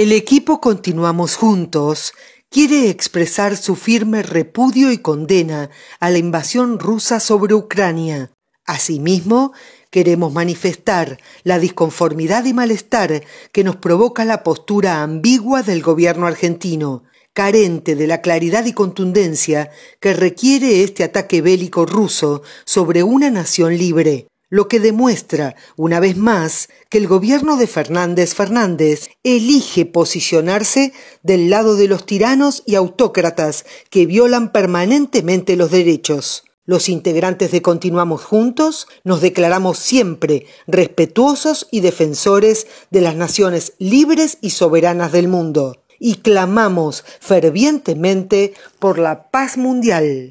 El equipo Continuamos Juntos quiere expresar su firme repudio y condena a la invasión rusa sobre Ucrania. Asimismo, queremos manifestar la disconformidad y malestar que nos provoca la postura ambigua del gobierno argentino, carente de la claridad y contundencia que requiere este ataque bélico ruso sobre una nación libre lo que demuestra, una vez más, que el gobierno de Fernández Fernández elige posicionarse del lado de los tiranos y autócratas que violan permanentemente los derechos. Los integrantes de Continuamos Juntos nos declaramos siempre respetuosos y defensores de las naciones libres y soberanas del mundo y clamamos fervientemente por la paz mundial.